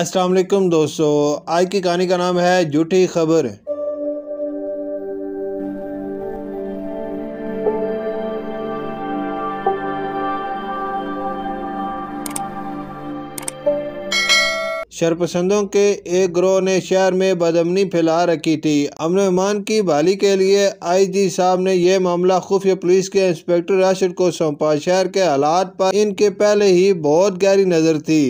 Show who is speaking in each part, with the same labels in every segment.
Speaker 1: अस्सलाम वालेकुम दोस्तों आज की कहानी का नाम है झूठी खबर शरपसंदों के एक ग्रोह ने शहर में बदमनी फैला रखी थी अमन अमान की बहाली के लिए आईजी साहब ने यह मामला खुफिया पुलिस के इंस्पेक्टर राशिद को सौंपा शहर के हालात पर इनके पहले ही बहुत गहरी नज़र थी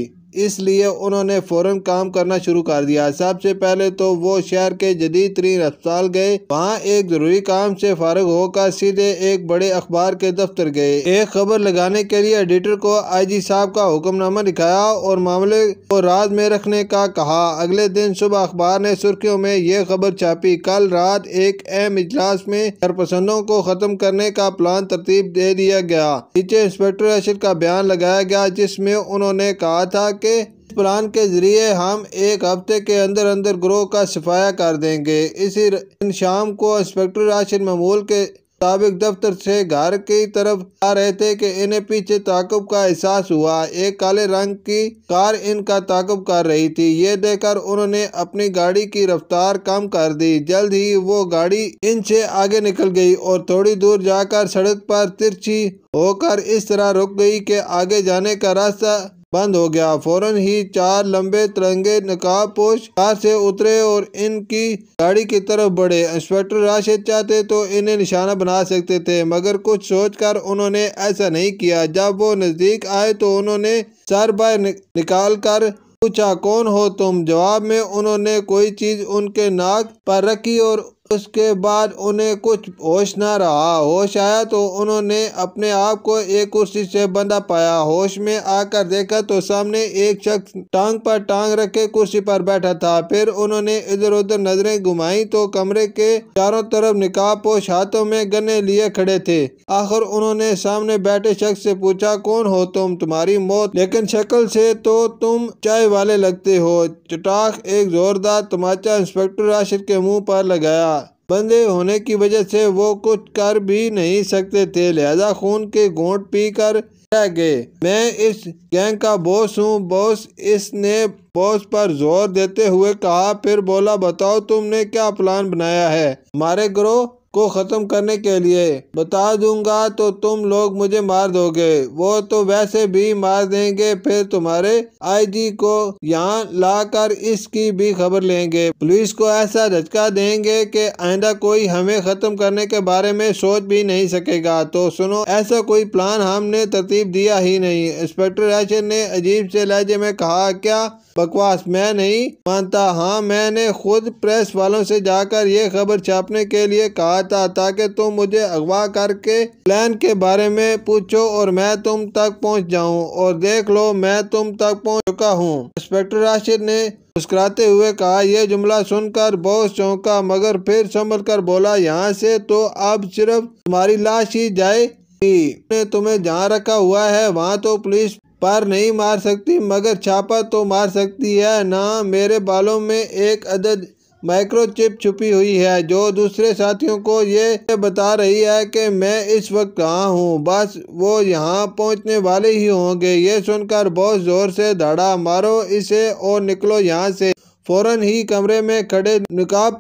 Speaker 1: इसलिए उन्होंने फ़ौर काम करना शुरू कर दिया सबसे पहले तो वो शहर के जदीद तरीन अस्पताल गए वहाँ एक ज़रूरी काम से फारग होकर सीधे एक बड़े अखबार के दफ्तर गए एक खबर लगाने के लिए एडिटर को आई जी साहब का हुक्मनामा दिखाया और मामले को रात में रखने का कहा अगले दिन सुबह अखबार ने सुर्खियों में यह खबर छापी कल रात एक अहम इजलास में सरपसंदों को ख़त्म करने का प्लान तरतीब दे दिया गया नीचे इंस्पेक्टर अशर का बयान लगाया गया जिसमे उन्होंने कहा था के प्लान के ज़रिए हम एक हफ्ते के अंदर अंदर ग्रोह का सफाया कर देंगे इसी दिन शाम को इंस्पेक्टर राशिद ममूल के मुताबिक दफ्तर से घर की तरफ आ रहे थे कि इन्हें पीछे ताकब का एहसास हुआ एक काले रंग की कार इनका ताकब कर रही थी ये देखकर उन्होंने अपनी गाड़ी की रफ्तार कम कर दी जल्द ही वो गाड़ी इनसे आगे निकल गई और थोड़ी दूर जाकर सड़क पर तिरछी होकर इस तरह रुक गई कि आगे जाने का रास्ता बंद हो गया फौरन ही चार लंबे तिरंगे नकाब पोश कार से उतरे और इनकी गाड़ी की तरफ बढ़े इंस्पेक्टर राशिद चाहते तो इन्हें निशाना बना सकते थे मगर कुछ सोचकर उन्होंने ऐसा नहीं किया जब वो नज़दीक आए तो उन्होंने सर बाहर निकाल कर पूछा कौन हो तुम जवाब में उन्होंने कोई चीज़ उनके नाक पर रखी और उसके बाद उन्हें कुछ होश न रहा होश आया तो उन्होंने अपने आप को एक कुर्सी से बंधा पाया होश में आकर देखा तो सामने एक शख्स टांग पर टांग रखे कुर्सी पर बैठा था फिर उन्होंने इधर उधर नजरें घुमाई तो कमरे के चारों तरफ निकाब पोश हाथों में गन्ने लिए खड़े थे आखिर उन्होंने सामने बैठे शख्स से पूछा कौन हो तुम तुम्हारी मौत लेकिन शक्ल से तो तुम चाय वाले लगते हो चटाख एक जोरदार तमाचा इंस्पेक्टर राशिद के मुंह पर लगाया बंदे होने की वजह से वो कुछ कर भी नहीं सकते थे लिहाजा खून के घोट पी कर रह गए मैं इस गैंग का बॉस हूँ बॉस इसने बॉस पर जोर देते हुए कहा फिर बोला बताओ तुमने क्या प्लान बनाया है हमारे ग्रोह को ख़त्म करने के लिए बता दूंगा तो तुम लोग मुझे मार दोगे वो तो वैसे भी मार देंगे फिर तुम्हारे आईजी को यहाँ लाकर इसकी भी खबर लेंगे पुलिस को ऐसा झटका देंगे कि आइंदा कोई हमें ख़त्म करने के बारे में सोच भी नहीं सकेगा तो सुनो ऐसा कोई प्लान हमने तरतीब दिया ही नहीं इंस्पेक्टर राशन ने अजीब से लहजे में कहा क्या बकवास मैं नहीं मानता हाँ मैंने खुद प्रेस वालों से जाकर ये खबर छापने के लिए कहा था ताकि तुम मुझे अगवा करके प्लान के बारे में पूछो और मैं तुम तक पहुँच जाऊँ और देख लो मैं तुम तक पहुँच चुका हूँ इंस्पेक्टर राशिद ने मुस्कुराते हुए कहा यह जुमला सुनकर बहुत चौंका मगर फिर संभल कर बोला यहाँ से तो अब सिर्फ तुम्हारी लाश ही जाए ने तुम्हें जहाँ रखा हुआ है वहाँ तो पुलिस पर नहीं मार सकती मगर छापा तो मार सकती है ना मेरे बालों में एक अदद माइक्रोचिप छुपी हुई है जो दूसरे साथियों को ये बता रही है कि मैं इस वक्त कहाँ हूँ बस वो यहाँ पहुँचने वाले ही होंगे ये सुनकर बहुत ज़ोर से धड़ा मारो इसे और निकलो यहाँ से फौरन ही कमरे में खड़े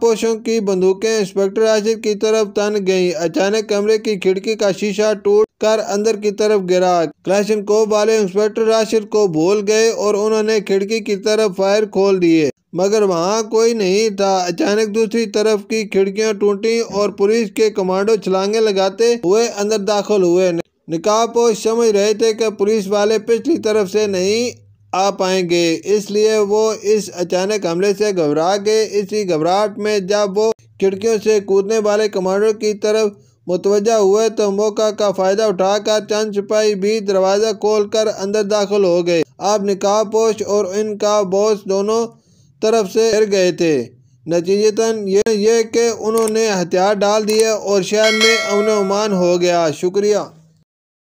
Speaker 1: पोशों की बंदूकें इंस्पेक्टर आसिफ की तरफ तन गईं। अचानक कमरे की खिड़की का शीशा टूट कर अंदर की तरफ गिरा क्लैशन को वाले इंस्पेक्टर राशिद को भूल गए और उन्होंने खिड़की की तरफ फायर खोल दिए मगर वहाँ कोई नहीं था अचानक दूसरी तरफ की खिड़कियां टूटी और पुलिस के कमांडो छलांगे लगाते हुए अंदर दाखिल हुए पोष समझ रहे थे कि पुलिस वाले पिछली तरफ से नहीं आ पाएंगे इसलिए वो इस अचानक हमले से घबरा गए इसी घबराहट में जब वो खिड़कियों से कूदने वाले कमांडर की तरफ मुतवजा हुए तो मौका का फ़ायदा उठाकर चंद सिपाही भी दरवाज़ा खोलकर अंदर दाखिल हो गए आप निकाह पोष और इनका बॉस दोनों तरफ से गिर गए थे नतीजतन ये ये कि उन्होंने हथियार डाल दिए और शहर में अमन अमान हो गया शुक्रिया